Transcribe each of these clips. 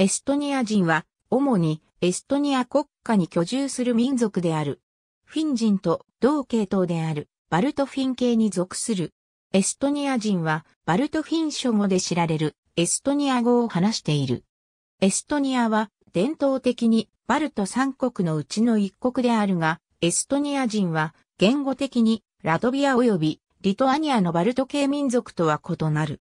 エストニア人は、主にエストニア国家に居住する民族である。フィン人と同系統である、バルトフィン系に属する。エストニア人は、バルトフィン諸語で知られる、エストニア語を話している。エストニアは、伝統的に、バルト三国のうちの一国であるが、エストニア人は、言語的に、ラトビア及び、リトアニアのバルト系民族とは異なる。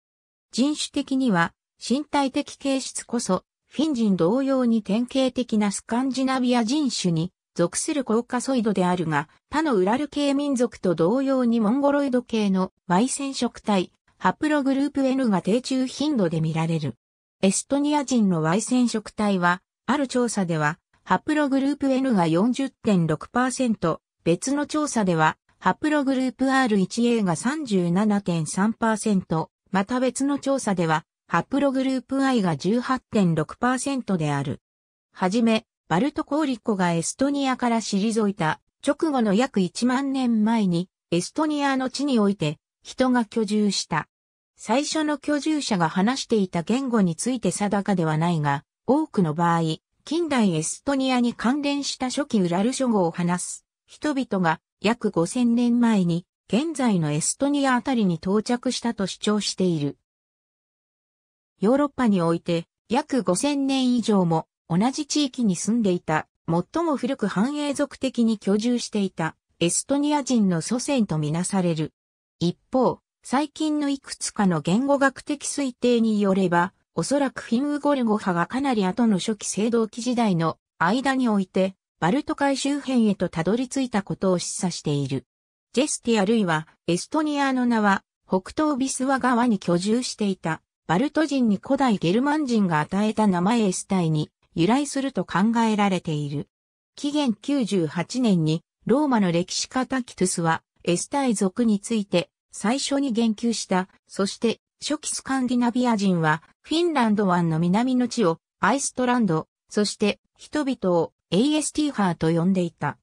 人種的には、身体的形質こそ、フィン人同様に典型的なスカンジナビア人種に属するコーカソイドであるが、他のウラル系民族と同様にモンゴロイド系の Y 染色体、ハプログループ N が低中頻度で見られる。エストニア人の Y 染色体は、ある調査では、ハプログループ N が40.6%、別の調査では、ハプログループ R1A が37.3%、また別の調査では、ハプログループ I が18.6%である。はじめ、バルトコーリコがエストニアから退いた直後の約1万年前に、エストニアの地において、人が居住した。最初の居住者が話していた言語について定かではないが、多くの場合、近代エストニアに関連した初期ウラル諸語を話す人々が約5000年前に現在のエストニアあたりに到着したと主張している。ヨーロッパにおいて約5000年以上も同じ地域に住んでいた、最も古く繁栄族的に居住していたエストニア人の祖先とみなされる。一方、最近のいくつかの言語学的推定によれば、おそらくフィンウゴルゴ派がかなり後の初期青銅器時代の間において、バルト海周辺へとたどり着いたことを示唆している。ジェスティア類は、エストニアの名は、北東ビスワ川に居住していたバルト人に古代ゲルマン人が与えた名前エスタイに由来すると考えられている。紀元98年にローマの歴史家タキトゥスはエスタイ族について最初に言及した。そして初期スカンディナビア人はフィンランド湾の南の地をアイストランド、そして人々を AST ハーと呼んでいた。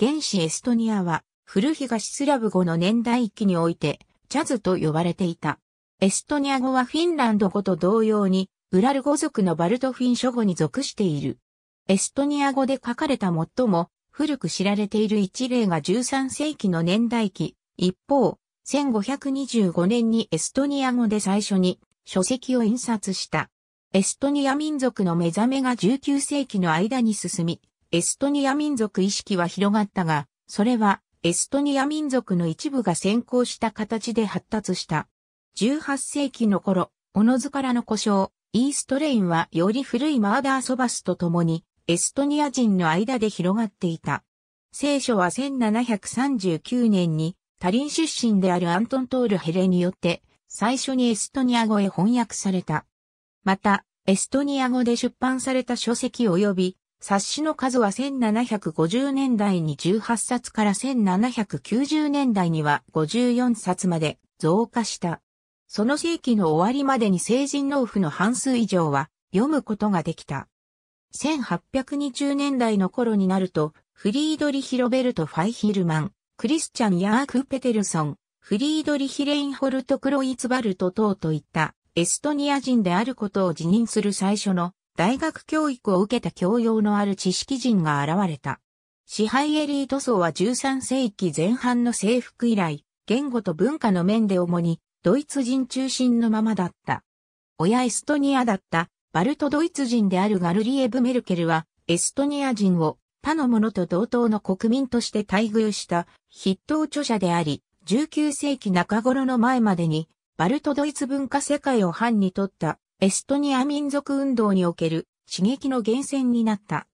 原始エストニアは古東スラブ語の年代域においてチャズと呼ばれていた。エストニア語はフィンランド語と同様に、ウラル語族のバルトフィン諸語に属している。エストニア語で書かれた最も古く知られている一例が13世紀の年代記。一方、1525年にエストニア語で最初に書籍を印刷した。エストニア民族の目覚めが19世紀の間に進み、エストニア民族意識は広がったが、それはエストニア民族の一部が先行した形で発達した。18世紀の頃、おのずからの故障、イーストレインはより古いマーダーソバスと共に、エストニア人の間で広がっていた。聖書は1739年に、タリン出身であるアントン・トール・ヘレによって、最初にエストニア語へ翻訳された。また、エストニア語で出版された書籍及び、冊子の数は1750年代に18冊から1790年代には54冊まで増加した。その世紀の終わりまでに成人農夫の半数以上は読むことができた。1820年代の頃になると、フリードリヒ・ロベルト・ファイヒルマン、クリスチャン・ヤーク・ペテルソン、フリードリヒ・レインホルト・クロイツバルト等といったエストニア人であることを辞任する最初の大学教育を受けた教養のある知識人が現れた。支配エリート層は13世紀前半の征服以来、言語と文化の面で主にドイツ人中心のままだった。親エストニアだったバルトドイツ人であるガルリエブ・メルケルはエストニア人を他の者と同等の国民として待遇した筆頭著者であり、19世紀中頃の前までにバルトドイツ文化世界を範にとったエストニア民族運動における刺激の源泉になった。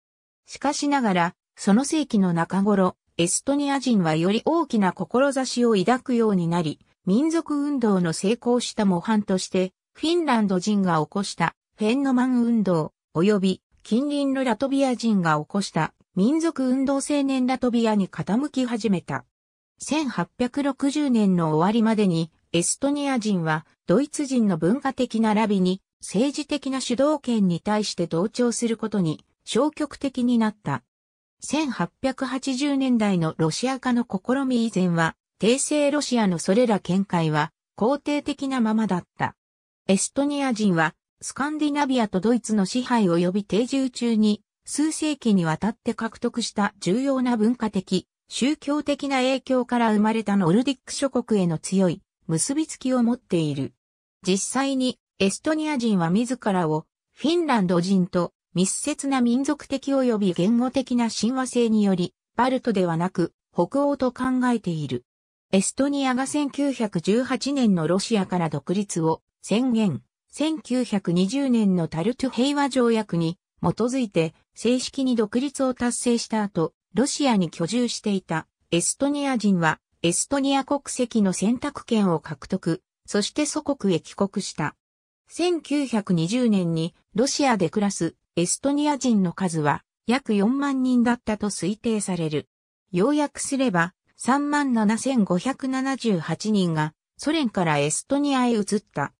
しかしながら、その世紀の中頃、エストニア人はより大きな志を抱くようになり、民族運動の成功した模範として、フィンランド人が起こしたフェンノマン運動、及び近隣のラトビア人が起こした民族運動青年ラトビアに傾き始めた。1860年の終わりまでに、エストニア人はドイツ人の文化的なラビに政治的な主導権に対して同調することに消極的になった。1880年代のロシア化の試み以前は、帝政ロシアのそれら見解は肯定的なままだった。エストニア人はスカンディナビアとドイツの支配及び定住中に数世紀にわたって獲得した重要な文化的、宗教的な影響から生まれたノルディック諸国への強い結びつきを持っている。実際にエストニア人は自らをフィンランド人と密接な民族的及び言語的な親和性によりバルトではなく北欧と考えている。エストニアが1918年のロシアから独立を宣言。1920年のタルト平和条約に基づいて正式に独立を達成した後、ロシアに居住していたエストニア人はエストニア国籍の選択権を獲得、そして祖国へ帰国した。1920年にロシアで暮らすエストニア人の数は約4万人だったと推定される。要約すれば37,578人がソ連からエストニアへ移った。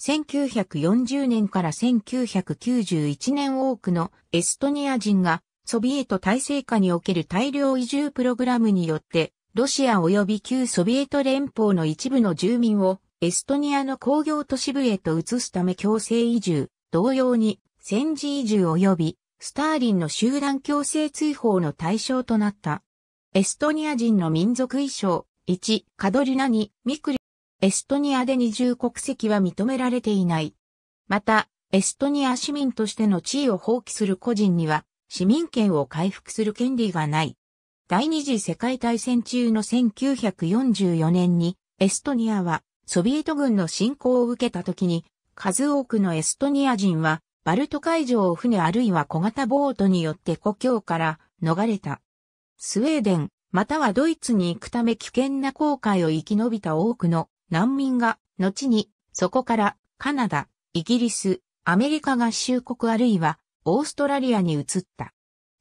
1940年から1991年多くのエストニア人がソビエト体制下における大量移住プログラムによってロシア及び旧ソビエト連邦の一部の住民をエストニアの工業都市部へと移すため強制移住、同様に戦時移住及びスターリンの集団強制追放の対象となった。エストニア人の民族衣装。1、カドリナに、ミクリ。エストニアで二重国籍は認められていない。また、エストニア市民としての地位を放棄する個人には、市民権を回復する権利がない。第二次世界大戦中の1944年に、エストニアは、ソビエト軍の侵攻を受けた時に、数多くのエストニア人は、バルト海上を船あるいは小型ボートによって故郷から逃れた。スウェーデン、またはドイツに行くため危険な航海を生き延びた多くの難民が、後に、そこからカナダ、イギリス、アメリカ合衆国あるいはオーストラリアに移った。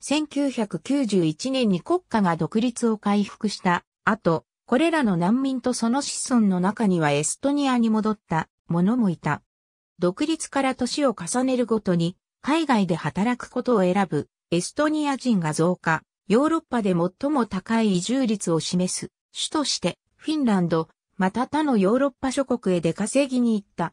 1991年に国家が独立を回復した後、これらの難民とその子孫の中にはエストニアに戻った者もいた。独立から年を重ねるごとに海外で働くことを選ぶエストニア人が増加。ヨーロッパで最も高い移住率を示す、主として、フィンランド、また他のヨーロッパ諸国へ出稼ぎに行った。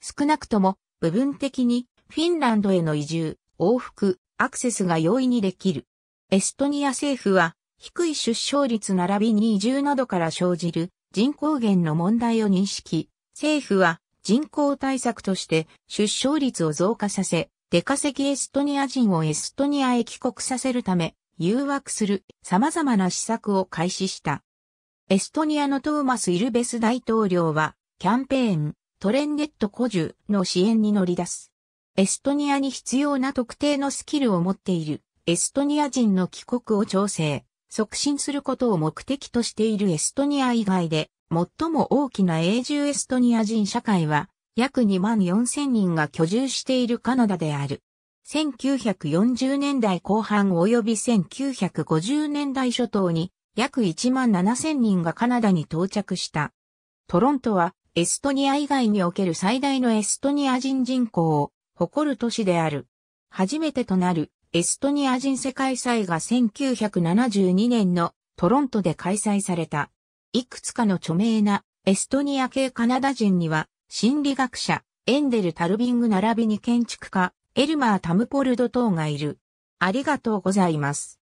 少なくとも、部分的に、フィンランドへの移住、往復、アクセスが容易にできる。エストニア政府は、低い出生率並びに移住などから生じる人口減の問題を認識。政府は人口対策として出生率を増加させ、出稼ぎエストニア人をエストニアへ帰国させるため、誘惑する様々な施策を開始した。エストニアのトーマス・イルベス大統領は、キャンペーン、トレンデット古樹の支援に乗り出す。エストニアに必要な特定のスキルを持っているエストニア人の帰国を調整、促進することを目的としているエストニア以外で最も大きな永住エストニア人社会は約2万4 0 0 0人が居住しているカナダである。1940年代後半及び1950年代初頭に約1万7000人がカナダに到着した。トロントはエストニア以外における最大のエストニア人人口を誇る都市である。初めてとなるエストニア人世界祭が1972年のトロントで開催された。いくつかの著名なエストニア系カナダ人には心理学者エンデル・タルビング並びに建築家エルマー・タムポルド等がいる。ありがとうございます。